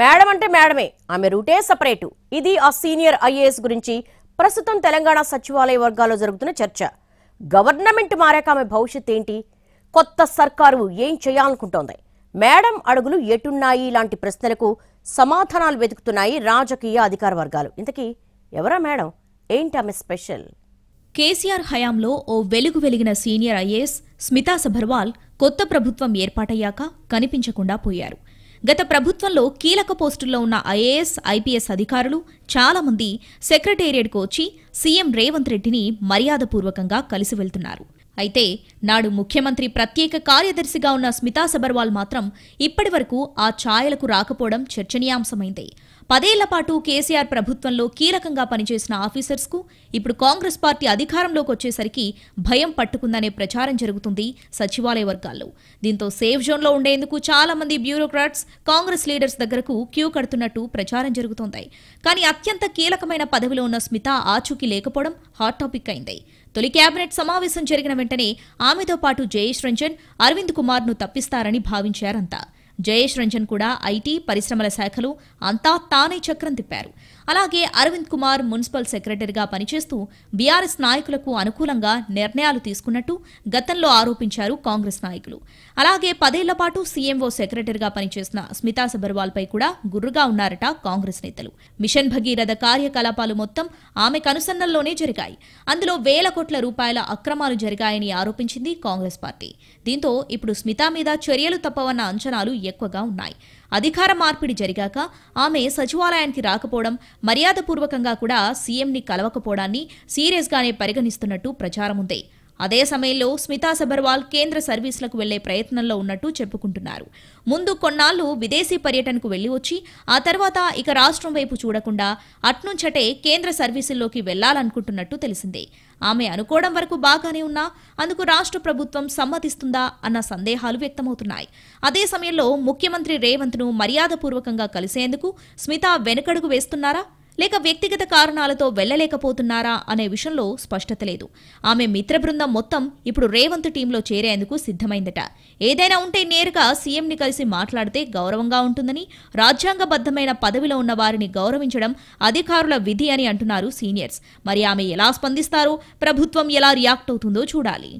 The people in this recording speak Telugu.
మేడం అంటే మేడమే ఆమె రూటే సపరేటు ఇది ఆ సీనియర్ ఐఏఎస్ గురించి ప్రస్తుతం తెలంగాణ సచివాలయ వర్గాల్లో జరుగుతున్న చర్చ గవర్నమెంట్ మారాక ఆమె భవిష్యత్ ఏంటి కొత్త సర్కారు ఏం చేయాలనుకుంటోంది మేడం అడుగులు ఎటున్నాయి లాంటి ప్రశ్నలకు సమాధానాలు వెతుకుతున్నాయి రాజకీయ అధికార వర్గాలు ఇంతకీ ఎవరా మేడం ఏంటి ఆమె స్పెషల్ కేసీఆర్ హయాంలో ఓ వెలుగు వెలిగిన సీనియర్ ఐఏఎస్ స్మితా సభర్వాల్ కొత్త ప్రభుత్వం ఏర్పాటయ్యాక కనిపించకుండా పోయారు గత ప్రభుత్వంలో కీలక పోస్టుల్లో ఉన్న ఐఏఎస్ ఐపీఎస్ అధికారులు చాలామంది సెక్రటేరియట్కు వచ్చి సీఎం రేవంత్ రెడ్డిని మర్యాదపూర్వకంగా కలిసి వెళ్తున్నారు అయితే నాడు ముఖ్యమంత్రి ప్రత్యేక కార్యదర్శిగా ఉన్న స్మితా సబర్వాల్ మాత్రం ఇప్పటి వరకు ఆ ఛాయలకు రాకపోవడం చర్చనీయాంశమైంది పదేళ్ల పాటు కేసీఆర్ ప్రభుత్వంలో కీలకంగా పనిచేసిన ఆఫీసర్స్కు ఇప్పుడు కాంగ్రెస్ పార్టీ అధికారంలోకి వచ్చేసరికి భయం పట్టుకుందనే ప్రచారం జరుగుతుంది సచివాలయ వర్గాల్లో దీంతో సేఫ్ జోన్లో ఉండేందుకు చాలా మంది బ్యూరోక్రాట్స్ కాంగ్రెస్ లీడర్స్ దగ్గరకు క్యూ కడుతున్నట్టు ప్రచారం జరుగుతోంది కానీ అత్యంత కీలకమైన పదవిలో ఉన్న స్మిత ఆచూకీ లేకపోవడం హాట్ టాపిక్ అయింది తొలి కేబినెట్ సమావేశం జరిగిన వెంటనే ఆమెతో పాటు జయేష్ రంజన్ అరవింద్ కుమార్ను తప్పిస్తారని భావించారంతా జయేష్ రంజన్ కూడా ఐటీ పరిశ్రమల శాఖలు అంతా తానే చక్రం తిప్పారు అలాగే అరవింద్ కుమార్ మున్సిపల్ సెక్రటరీగా పనిచేస్తూ బీఆర్ఎస్ నాయకులకు అనుకూలంగా నిర్ణయాలు తీసుకున్నట్టు గతంలో ఆరోపించారు కాంగ్రెస్ నాయకులు అలాగే పదేళ్ల పాటు సీఎంఓ సెక్రటరీగా పనిచేసిన స్మితా సబర్వాల్పై కూడా గుర్రుగా ఉన్నారట కాంగ్రెస్ నేతలు మిషన్ భగీరథ కార్యకలాపాలు మొత్తం ఆమె కనుసన్నల్లోనే జరిగాయి అందులో వేల కోట్ల రూపాయల అక్రమాలు జరిగాయని ఆరోపించింది కాంగ్రెస్ పార్టీ దీంతో ఇప్పుడు స్మితా మీద చర్యలు తప్పవన్న అంచనాలు ఎక్కువగా ఉన్నాయి అధికార మార్పిడి జరిగాక ఆమె సచివాలయానికి రాకపోవడం మర్యాదపూర్వకంగా కూడా సీఎంని కలవకపోవడాన్ని సీరియస్గానే పరిగణిస్తున్నట్టు ప్రచారం ఉంది అదే సమయంలో స్మితా సబర్వాల్ కేంద్ర సర్వీసులకు వెళ్లే ప్రయత్నంలో ఉన్నట్టు చెప్పుకుంటున్నారు ముందు కొన్నాళ్లు విదేశీ పర్యటనకు వెళ్లి వచ్చి ఆ తర్వాత ఇక రాష్ట్రం వైపు చూడకుండా అట్నుంచటే కేంద్ర సర్వీసుల్లోకి వెళ్లాలనుకుంటున్నట్టు తెలిసిందే ఆమె అనుకోవడం వరకు బాగానే ఉన్నా అందుకు రాష్ట్ర ప్రభుత్వం సమ్మతిస్తుందా అన్న సందేహాలు వ్యక్తమవుతున్నాయి అదే సమయంలో ముఖ్యమంత్రి రేవంత్ను మర్యాదపూర్వకంగా కలిసేందుకు స్మిత వెనుకడుగు వేస్తున్నారా లేక వ్యక్తిగత కారణాలతో వెళ్లలేకపోతున్నారా అనే విషయంలో స్పష్టత లేదు ఆమె మిత్ర బృందం మొత్తం ఇప్పుడు రేవంత్ టీంలో చేరేందుకు సిద్ధమైందట ఏదైనా ఉంటే నేరుగా సీఎంని కలిసి మాట్లాడితే గౌరవంగా ఉంటుందని రాజ్యాంగబద్ధమైన పదవిలో ఉన్న వారిని గౌరవించడం అధికారుల విధి అని అంటున్నారు సీనియర్స్ మరి ఆమె ఎలా స్పందిస్తారో ప్రభుత్వం ఎలా రియాక్ట్ అవుతుందో చూడాలి